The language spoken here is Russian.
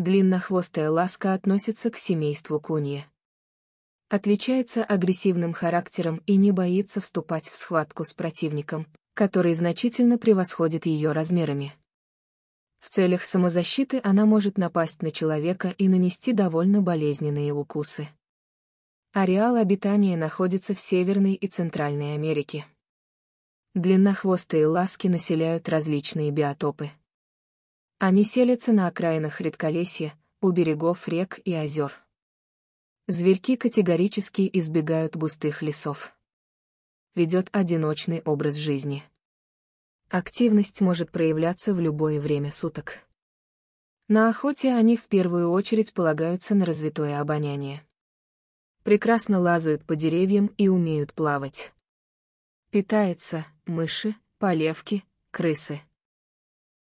Длиннохвостая ласка относится к семейству куньи. Отличается агрессивным характером и не боится вступать в схватку с противником, который значительно превосходит ее размерами. В целях самозащиты она может напасть на человека и нанести довольно болезненные укусы. Ареал обитания находится в Северной и Центральной Америке. Длиннохвостые ласки населяют различные биотопы. Они селятся на окраинах редколесья, у берегов рек и озер. Зверьки категорически избегают густых лесов. Ведет одиночный образ жизни. Активность может проявляться в любое время суток. На охоте они в первую очередь полагаются на развитое обоняние. Прекрасно лазают по деревьям и умеют плавать. Питается мыши, полевки, крысы.